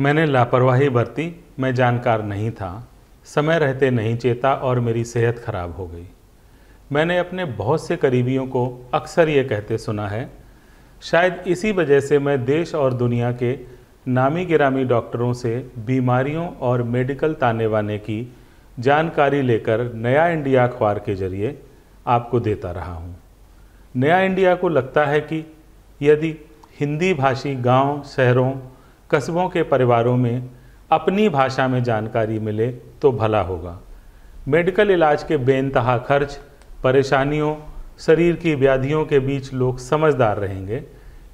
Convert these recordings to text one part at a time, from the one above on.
मैंने लापरवाही बरती मैं जानकार नहीं था समय रहते नहीं चेता और मेरी सेहत खराब हो गई मैंने अपने बहुत से करीबियों को अक्सर ये कहते सुना है शायद इसी वजह से मैं देश और दुनिया के नामी गिरामी डॉक्टरों से बीमारियों और मेडिकल ताने वाने की जानकारी लेकर नया इंडिया अखबार के जरिए आपको देता रहा हूँ नया इंडिया को लगता है कि यदि हिंदी भाषी गांव, शहरों कस्बों के परिवारों में अपनी भाषा में जानकारी मिले तो भला होगा मेडिकल इलाज के बेनतहा खर्च परेशानियों शरीर की व्याधियों के बीच लोग समझदार रहेंगे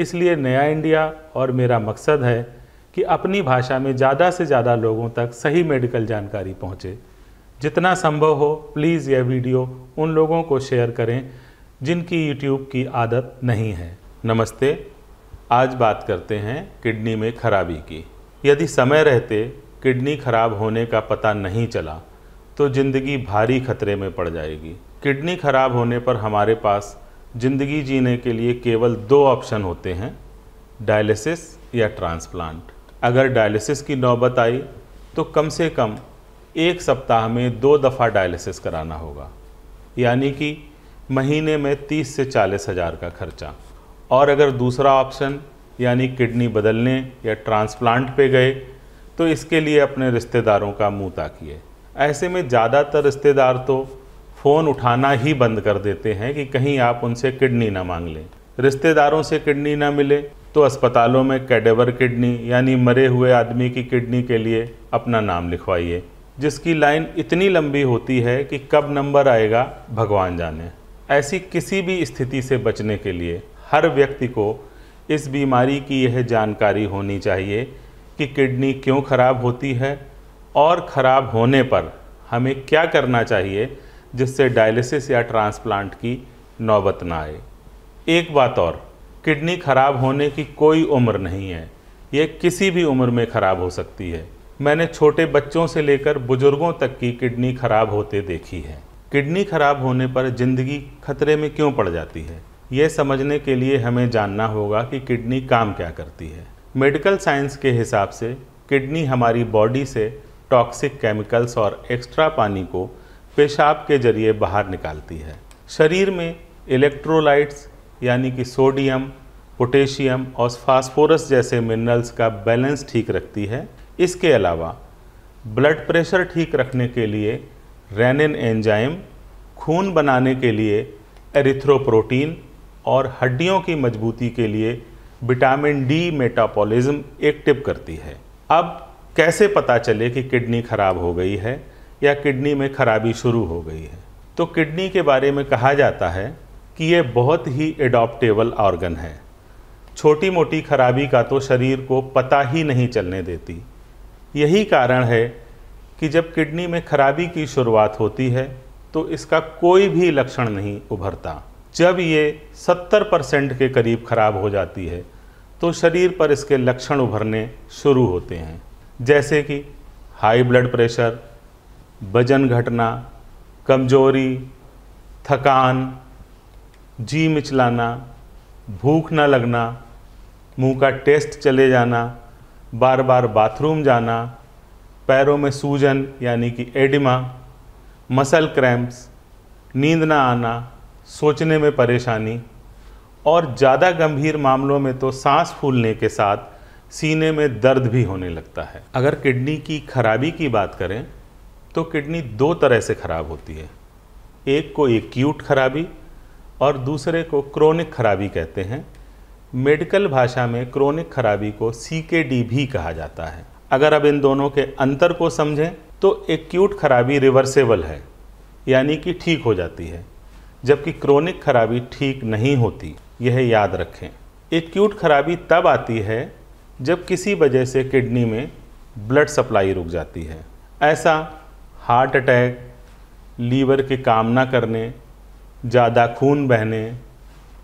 इसलिए नया इंडिया और मेरा मकसद है कि अपनी भाषा में ज़्यादा से ज़्यादा लोगों तक सही मेडिकल जानकारी पहुँचे जितना संभव हो प्लीज़ यह वीडियो उन लोगों को शेयर करें जिनकी यूट्यूब की आदत नहीं है नमस्ते आज बात करते हैं किडनी में खराबी की यदि समय रहते किडनी खराब होने का पता नहीं चला तो ज़िंदगी भारी खतरे में पड़ जाएगी किडनी खराब होने पर हमारे पास ज़िंदगी जीने के लिए केवल दो ऑप्शन होते हैं डायलिसिस या ट्रांसप्लांट अगर डायलिसिस की नौबत आई तो कम से कम एक सप्ताह में दो दफ़ा डायलिसिस कराना होगा यानी कि महीने में तीस से चालीस हज़ार का खर्चा और अगर दूसरा ऑप्शन यानी किडनी बदलने या ट्रांसप्लांट पे गए तो इसके लिए अपने रिश्तेदारों का मुँह ताकिए ऐसे में ज़्यादातर रिश्तेदार तो फ़ोन उठाना ही बंद कर देते हैं कि कहीं आप उनसे किडनी ना मांग लें रिश्तेदारों से किडनी ना मिले तो अस्पतालों में कैडेवर किडनी यानी मरे हुए आदमी की किडनी के लिए अपना नाम लिखवाइए जिसकी लाइन इतनी लंबी होती है कि कब नंबर आएगा भगवान जाने ऐसी किसी भी स्थिति से बचने के लिए हर व्यक्ति को इस बीमारी की यह जानकारी होनी चाहिए कि किडनी क्यों खराब होती है और ख़राब होने पर हमें क्या करना चाहिए जिससे डायलिसिस या ट्रांसप्लांट की नौबत ना आए एक बात और किडनी खराब होने की कोई उम्र नहीं है ये किसी भी उम्र में खराब हो सकती है मैंने छोटे बच्चों से लेकर बुजुर्गों तक की किडनी खराब होते देखी है किडनी खराब होने पर ज़िंदगी खतरे में क्यों पड़ जाती है ये समझने के लिए हमें जानना होगा कि किडनी काम क्या करती है मेडिकल साइंस के हिसाब से किडनी हमारी बॉडी से टॉक्सिक केमिकल्स और एक्स्ट्रा पानी को पेशाब के जरिए बाहर निकालती है शरीर में इलेक्ट्रोलाइट्स यानी कि सोडियम पोटेशियम और फास्फोरस जैसे मिनरल्स का बैलेंस ठीक रखती है इसके अलावा ब्लड प्रेशर ठीक रखने के लिए रेनिन एंजाइम खून बनाने के लिए एरिथ्रोप्रोटीन और हड्डियों की मजबूती के लिए विटामिन डी मेटाबॉलिज्म टिप करती है अब कैसे पता चले कि किडनी खराब हो गई है या किडनी में खराबी शुरू हो गई है तो किडनी के बारे में कहा जाता है कि ये बहुत ही एडॉप्टेबल ऑर्गन है छोटी मोटी खराबी का तो शरीर को पता ही नहीं चलने देती यही कारण है कि जब किडनी में खराबी की शुरुआत होती है तो इसका कोई भी लक्षण नहीं उभरता जब ये 70 परसेंट के करीब खराब हो जाती है तो शरीर पर इसके लक्षण उभरने शुरू होते हैं जैसे कि हाई ब्लड प्रेशर वजन घटना कमजोरी थकान जी मिचलाना भूख न लगना मुंह का टेस्ट चले जाना बार बार बाथरूम जाना पैरों में सूजन यानी कि एडिमा मसल क्रैम्प्स नींद ना आना सोचने में परेशानी और ज़्यादा गंभीर मामलों में तो सांस फूलने के साथ सीने में दर्द भी होने लगता है अगर किडनी की खराबी की बात करें तो किडनी दो तरह से ख़राब होती है एक को एक्यूट खराबी और दूसरे को क्रोनिक खराबी कहते हैं मेडिकल भाषा में क्रोनिक खराबी को सी भी कहा जाता है अगर अब इन दोनों के अंतर को समझें तो एक्यूट खराबी रिवर्सेबल है यानी कि ठीक हो जाती है जबकि क्रोनिक खराबी ठीक नहीं होती यह याद रखें एक्यूट खराबी तब आती है जब किसी वजह से किडनी में ब्लड सप्लाई रुक जाती है ऐसा हार्ट अटैक लीवर के काम ना करने ज़्यादा खून बहने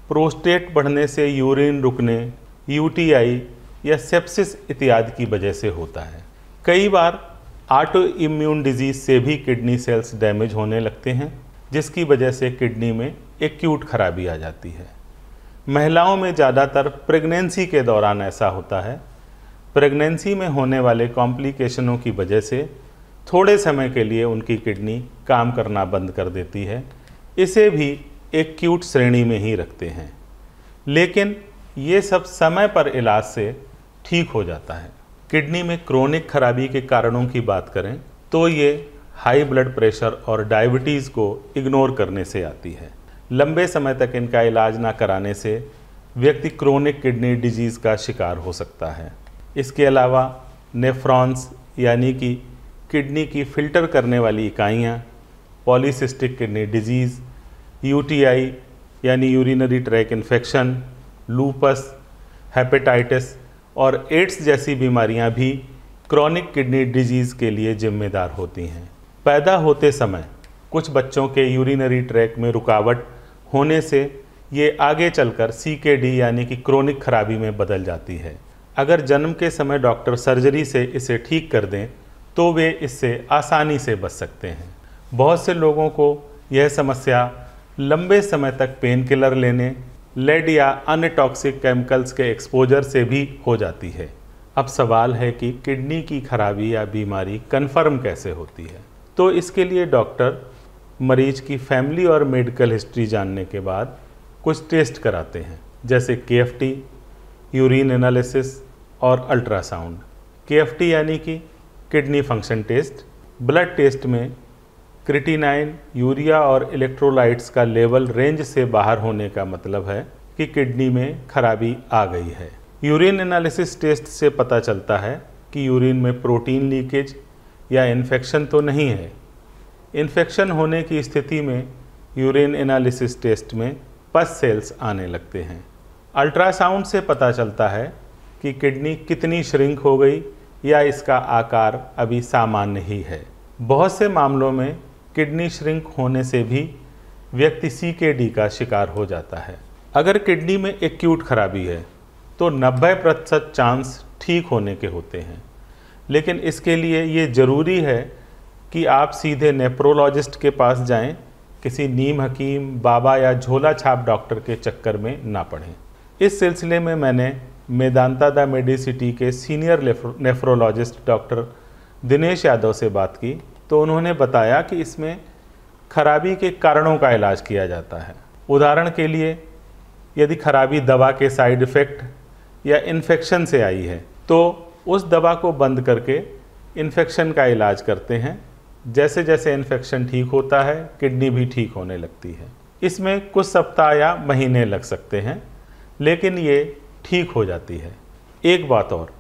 प्रोस्टेट बढ़ने से यूरिन रुकने यूटीआई या सेप्सिस इत्यादि की वजह से होता है कई बार ऑटो इम्यून डिजीज़ से भी किडनी सेल्स डैमेज होने लगते हैं जिसकी वजह से किडनी में एक्यूट खराबी आ जाती है महिलाओं में ज़्यादातर प्रेगनेंसी के दौरान ऐसा होता है प्रेगनेंसी में होने वाले कॉम्प्लिकेशनों की वजह से थोड़े समय के लिए उनकी किडनी काम करना बंद कर देती है इसे भी एक्यूट श्रेणी में ही रखते हैं लेकिन ये सब समय पर इलाज से ठीक हो जाता है किडनी में क्रोनिक खराबी के कारणों की बात करें तो ये हाई ब्लड प्रेशर और डायबिटीज़ को इग्नोर करने से आती है लंबे समय तक इनका इलाज ना कराने से व्यक्ति क्रोनिक किडनी डिजीज़ का शिकार हो सकता है इसके अलावा नेफ्रॉन्स यानी कि किडनी की फ़िल्टर करने वाली इकाइयाँ पॉलीसिस्टिक किडनी डिजीज़ यूटीआई यानी urinary tract infection lupus hepatitis और एड्स जैसी बीमारियाँ भी क्रॉनिक किडनी डिजीज़ के लिए जिम्मेदार होती हैं पैदा होते समय कुछ बच्चों के यूरिनरी ट्रैक में रुकावट होने से ये आगे चलकर डी यानी कि क्रोनिक खराबी में बदल जाती है अगर जन्म के समय डॉक्टर सर्जरी से इसे ठीक कर दें तो वे इससे आसानी से बच सकते हैं बहुत से लोगों को यह समस्या लंबे समय तक पेन किलर लेने लेड या अन्य टॉक्सिक केमिकल्स के एक्सपोजर से भी हो जाती है अब सवाल है कि किडनी की खराबी या बीमारी कन्फर्म कैसे होती है तो इसके लिए डॉक्टर मरीज की फैमिली और मेडिकल हिस्ट्री जानने के बाद कुछ टेस्ट कराते हैं जैसे के यूरिन एनालिसिस और अल्ट्रासाउंड के यानी कि kidney function test blood test में क्रिटिनाइन यूरिया और इलेक्ट्रोलाइट्स का लेवल रेंज से बाहर होने का मतलब है कि किडनी में खराबी आ गई है यूरिन एनालिसिस टेस्ट से पता चलता है कि यूरिन में प्रोटीन लीकेज या इन्फेक्शन तो नहीं है इन्फेक्शन होने की स्थिति में यूरिन एनालिसिस टेस्ट में पस सेल्स आने लगते हैं अल्ट्रासाउंड से पता चलता है कि किडनी कितनी श्रिंक हो गई या इसका आकार अभी सामान्य ही है बहुत से मामलों में किडनी श्रिंक होने से भी व्यक्ति सी के डी का शिकार हो जाता है अगर किडनी में एक्यूट खराबी है तो 90 प्रतिशत चांस ठीक होने के होते हैं लेकिन इसके लिए ये ज़रूरी है कि आप सीधे नेप्रोलॉजिस्ट के पास जाएं किसी नीम हकीम बाबा या झोला छाप डॉक्टर के चक्कर में ना पड़ें इस सिलसिले में मैंने मेदांता द मेडिसिटी के senior nephrologist doctor Dinesh Yadav से बात की तो उन्होंने बताया कि इसमें खराबी के कारणों का इलाज किया जाता है उदाहरण के लिए यदि खराबी दवा के साइड इफ़ेक्ट या इन्फेक्शन से आई है तो उस दवा को बंद करके इन्फेक्शन का इलाज करते हैं जैसे जैसे इन्फेक्शन ठीक होता है किडनी भी ठीक होने लगती है इसमें कुछ सप्ताह या महीने लग सकते हैं लेकिन ये ठीक हो जाती है एक बात और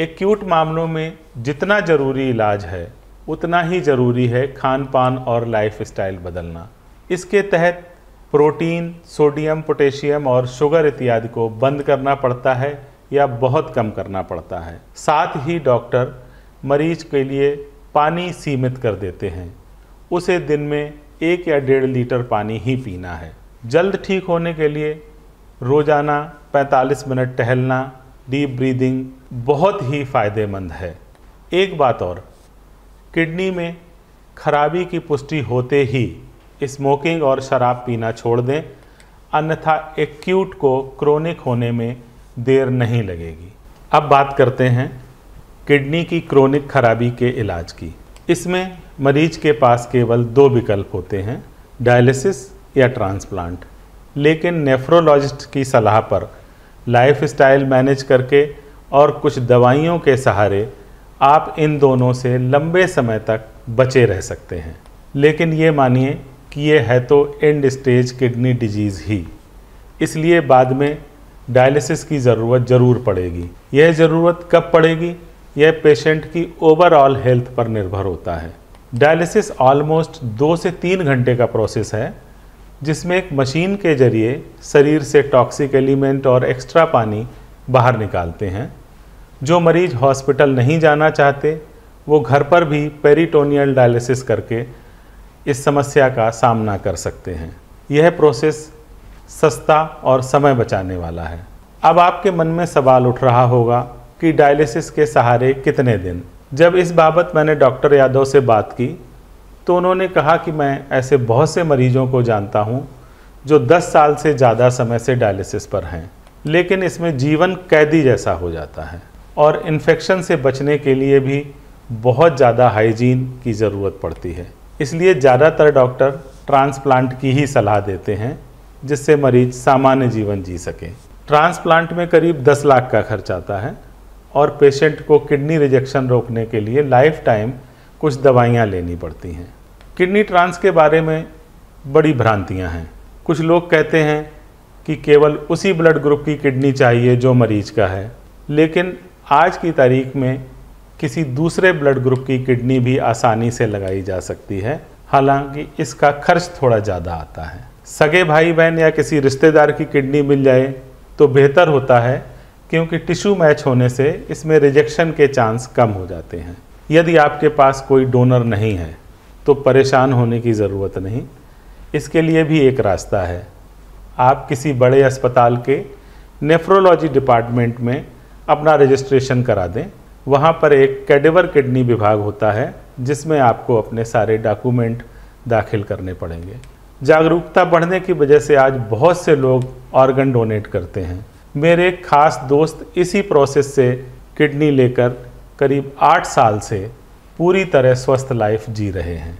एक्यूट मामलों में जितना ज़रूरी इलाज है उतना ही ज़रूरी है खान पान और लाइफ स्टाइल बदलना इसके तहत प्रोटीन सोडियम पोटेशियम और शुगर इत्यादि को बंद करना पड़ता है या बहुत कम करना पड़ता है साथ ही डॉक्टर मरीज के लिए पानी सीमित कर देते हैं उसे दिन में एक या डेढ़ लीटर पानी ही पीना है जल्द ठीक होने के लिए रोज़ाना 45 मिनट टहलना डीप ब्रीदिंग बहुत ही फ़ायदेमंद है एक बात और किडनी में खराबी की पुष्टि होते ही स्मोकिंग और शराब पीना छोड़ दें अन्यथा एक्यूट को क्रोनिक होने में देर नहीं लगेगी अब बात करते हैं किडनी की क्रोनिक खराबी के इलाज की इसमें मरीज के पास केवल दो विकल्प होते हैं डायलिसिस या ट्रांसप्लांट लेकिन नेफ्रोलॉजिस्ट की सलाह पर लाइफ स्टाइल मैनेज करके और कुछ दवाइयों के सहारे आप इन दोनों से लंबे समय तक बचे रह सकते हैं लेकिन ये मानिए कि ये है तो एंड स्टेज किडनी डिजीज़ ही इसलिए बाद में डायलिसिस की ज़रूरत ज़रूर पड़ेगी यह ज़रूरत कब पड़ेगी यह पेशेंट की ओवरऑल हेल्थ पर निर्भर होता है डायलिसिस ऑलमोस्ट दो से तीन घंटे का प्रोसेस है जिसमें एक मशीन के जरिए शरीर से टॉक्सिक एलिमेंट और एक्स्ट्रा पानी बाहर निकालते हैं जो मरीज हॉस्पिटल नहीं जाना चाहते वो घर पर भी पेरिटोनियल डायलिसिस करके इस समस्या का सामना कर सकते हैं यह प्रोसेस सस्ता और समय बचाने वाला है अब आपके मन में सवाल उठ रहा होगा कि डायलिसिस के सहारे कितने दिन जब इस बाबत मैंने डॉक्टर यादव से बात की तो उन्होंने कहा कि मैं ऐसे बहुत से मरीजों को जानता हूँ जो 10 साल से ज़्यादा समय से डायलिसिस पर हैं लेकिन इसमें जीवन कैदी जैसा हो जाता है और इन्फेक्शन से बचने के लिए भी बहुत ज़्यादा हाइजीन की ज़रूरत पड़ती है इसलिए ज़्यादातर डॉक्टर ट्रांसप्लांट की ही सलाह देते हैं जिससे मरीज सामान्य जीवन जी सके ट्रांसप्लांट में करीब 10 लाख का खर्च आता है और पेशेंट को किडनी रिजेक्शन रोकने के लिए लाइफ टाइम कुछ दवाइयाँ लेनी पड़ती हैं किडनी ट्रांस के बारे में बड़ी भ्रांतियाँ हैं कुछ लोग कहते हैं कि केवल उसी ब्लड ग्रुप की किडनी चाहिए जो मरीज का है लेकिन आज की तारीख में किसी दूसरे ब्लड ग्रुप की किडनी भी आसानी से लगाई जा सकती है हालांकि इसका खर्च थोड़ा ज़्यादा आता है सगे भाई बहन या किसी रिश्तेदार की किडनी मिल जाए तो बेहतर होता है क्योंकि टिश्यू मैच होने से इसमें रिजेक्शन के चांस कम हो जाते हैं यदि आपके पास कोई डोनर नहीं है तो परेशान होने की ज़रूरत नहीं इसके लिए भी एक रास्ता है आप किसी बड़े अस्पताल के नेफ्रोलॉजी डिपार्टमेंट में अपना रजिस्ट्रेशन करा दें वहाँ पर एक कैडेवर किडनी विभाग होता है जिसमें आपको अपने सारे डॉक्यूमेंट दाखिल करने पड़ेंगे जागरूकता बढ़ने की वजह से आज बहुत से लोग ऑर्गन डोनेट करते हैं मेरे एक खास दोस्त इसी प्रोसेस से किडनी लेकर करीब आठ साल से पूरी तरह स्वस्थ लाइफ जी रहे हैं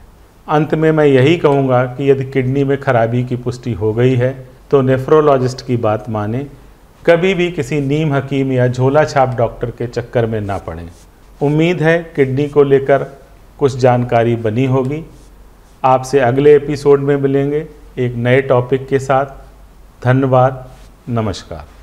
अंत में मैं यही कहूँगा कि यदि किडनी में खराबी की पुष्टि हो गई है तो नेफ्रोलॉजिस्ट की बात माने कभी भी किसी नीम हकीम या झोला छाप डॉक्टर के चक्कर में ना पड़ें उम्मीद है किडनी को लेकर कुछ जानकारी बनी होगी आपसे अगले एपिसोड में मिलेंगे एक नए टॉपिक के साथ धन्यवाद नमस्कार